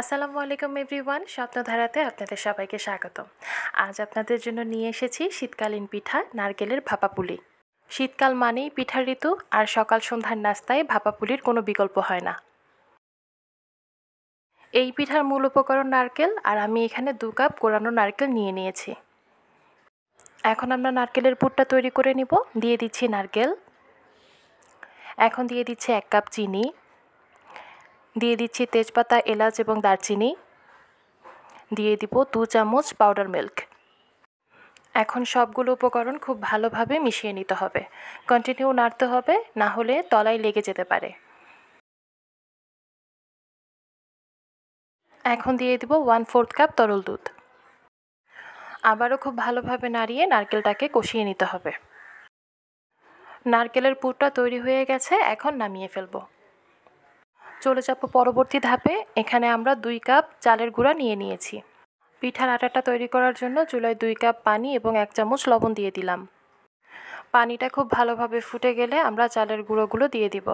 আসসালামু আলাইকুম এভরিওয়ান স্বপ্নধারাতে আপনাদের সবাইকে স্বাগত আজ আপনাদের জন্য নিয়ে এসেছি শীতকালীন পিঠা নারকেলের ভাপাপুলি শীতকাল মানেই পিঠার ঋতু আর সকাল সন্ধ্যার নাস্তায় ভাপাপুলির কোনো বিকল্প হয় না এই পিঠার মূল উপকরণ নারকেল আর আমি এখানে দু কাপ কোরানো নারকেল নিয়ে নিয়েছি এখন আমরা নারকেলের পুরটা তৈরি করে নিব দিয়ে দিচ্ছি নারকেল এখন দিয়ে দিচ্ছি এক কাপ চিনি দিয়ে দিচ্ছি তেজপাতা এলাচ এবং দারচিনি দিয়ে দিব দু চামচ পাউডার মিল্ক এখন সবগুলো উপকরণ খুব ভালোভাবে মিশিয়ে নিতে হবে কন্টিনিউ নাড়তে হবে না হলে তলায় লেগে যেতে পারে এখন দিয়ে দিব ওয়ান ফোর্থ কাপ তরল দুধ আবারও খুব ভালোভাবে নাড়িয়ে নারকেলটাকে কষিয়ে নিতে হবে নারকেলের পুরটা তৈরি হয়ে গেছে এখন নামিয়ে ফেলবো চলে যাব পরবর্তী ধাপে এখানে আমরা দুই কাপ চালের গুঁড়া নিয়ে নিয়েছি পিঠার আটাটা তৈরি করার জন্য চুলায় দুই কাপ পানি এবং এক চামচ লবণ দিয়ে দিলাম পানিটা খুব ভালোভাবে ফুটে গেলে আমরা চালের গুঁড়োগুলো দিয়ে দিব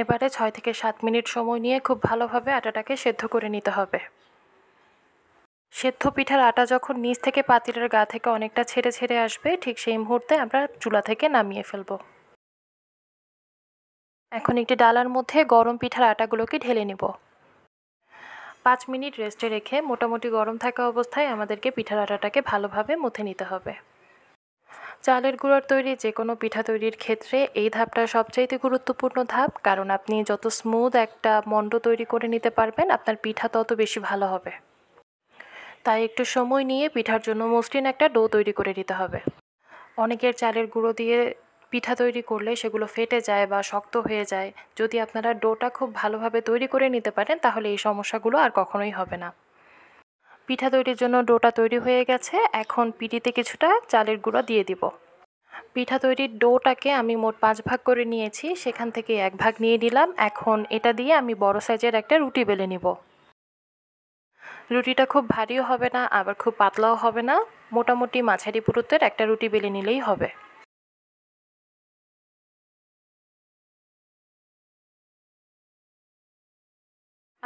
এবারে ছয় থেকে সাত মিনিট সময় নিয়ে খুব ভালোভাবে আটাটাকে সেদ্ধ করে নিতে হবে সেদ্ধ পিঠার আটা যখন নিচ থেকে পাতিলের গা থেকে অনেকটা ছেড়ে ছেড়ে আসবে ঠিক সেই মুহূর্তে আমরা চুলা থেকে নামিয়ে ফেলব এখন একটি ডালার মধ্যে গরম পিঠার আটাগুলোকে ঢেলে নেব পাঁচ মিনিট রেস্টে রেখে মোটামুটি গরম থাকা অবস্থায় আমাদেরকে পিঠার আটাটাকে ভালোভাবে মুথে নিতে হবে চালের গুঁড়ার তৈরি যে কোনো পিঠা তৈরির ক্ষেত্রে এই ধাপটা সবচাইতে গুরুত্বপূর্ণ ধাপ কারণ আপনি যত স্মুথ একটা মণ্ড তৈরি করে নিতে পারবেন আপনার পিঠা তত বেশি ভালো হবে তাই একটু সময় নিয়ে পিঠার জন্য মসৃণ একটা ডো তৈরি করে নিতে হবে অনেকের চালের গুঁড়ো দিয়ে পিঠা তৈরি করলে সেগুলো ফেটে যায় বা শক্ত হয়ে যায় যদি আপনারা ডোটা খুব ভালোভাবে তৈরি করে নিতে পারেন তাহলে এই সমস্যাগুলো আর কখনোই হবে না পিঠা তৈরির জন্য ডোটা তৈরি হয়ে গেছে এখন পিঠিতে কিছুটা চালের গুঁড়ো দিয়ে দিব পিঠা তৈরির ডোটাকে আমি মোট পাঁচ ভাগ করে নিয়েছি সেখান থেকে এক ভাগ নিয়ে নিলাম এখন এটা দিয়ে আমি বড় সাইজের একটা রুটি বেলে নিব রুটিটা খুব ভারীও হবে না আবার খুব পাতলাও হবে না মোটামুটি মাঝারি পুরুত্বের একটা রুটি বেলে নিলেই হবে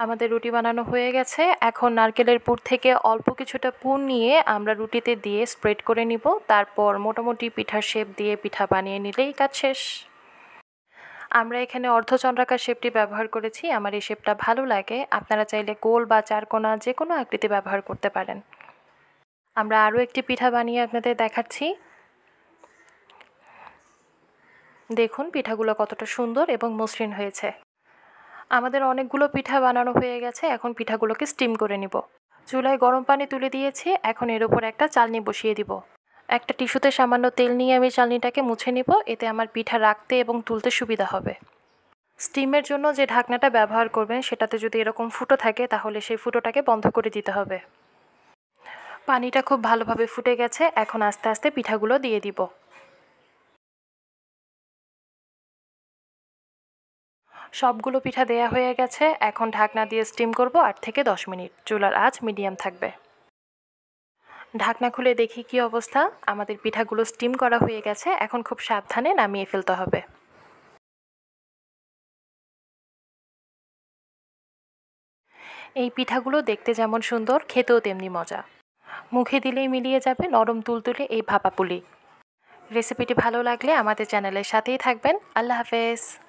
আমাদের রুটি বানানো হয়ে গেছে এখন নারকেলের পুর থেকে অল্প কিছুটা পুর নিয়ে আমরা রুটিতে দিয়ে স্প্রেড করে নিব তারপর মোটামুটি পিঠার শেপ দিয়ে পিঠা বানিয়ে নিলেই কাজ শেষ আমরা এখানে অর্ধচন্দ্রাকার শেপটি ব্যবহার করেছি আমার এই শেপটা ভালো লাগে আপনারা চাইলে গোল বা চারকোনা যে কোনো আকৃতি ব্যবহার করতে পারেন আমরা আরও একটি পিঠা বানিয়ে আপনাদের দেখাচ্ছি দেখুন পিঠাগুলো কতটা সুন্দর এবং মসৃণ হয়েছে আমাদের অনেকগুলো পিঠা বানানো হয়ে গেছে এখন পিঠাগুলোকে স্টিম করে নিব চুলায় গরম পানি তুলে দিয়েছি এখন এর উপর একটা চালনি বসিয়ে দিব একটা টিস্যুতে সামান্য তেল নিয়ে আমি চালনিটাকে মুছে নিব এতে আমার পিঠা রাখতে এবং তুলতে সুবিধা হবে স্টিমের জন্য যে ঢাকনাটা ব্যবহার করবেন সেটাতে যদি এরকম ফুটো থাকে তাহলে সেই ফুটোটাকে বন্ধ করে দিতে হবে পানিটা খুব ভালোভাবে ফুটে গেছে এখন আস্তে আস্তে পিঠাগুলো দিয়ে দিব সবগুলো পিঠা দেয়া হয়ে গেছে এখন ঢাকনা দিয়ে স্টিম করব আট থেকে দশ মিনিট চুলার আজ মিডিয়াম থাকবে ঢাকনা খুলে দেখি কি অবস্থা আমাদের পিঠাগুলো স্টিম করা হয়ে গেছে এখন খুব সাবধানে নামিয়ে ফেলতে হবে এই পিঠাগুলো দেখতে যেমন সুন্দর খেতেও তেমনি মজা মুখে দিলেই মিলিয়ে যাবে নরম তুলতুলে এই ভাপা পুলি রেসিপিটি ভালো লাগলে আমাদের চ্যানেলের সাথেই থাকবেন আল্লাহ হাফেজ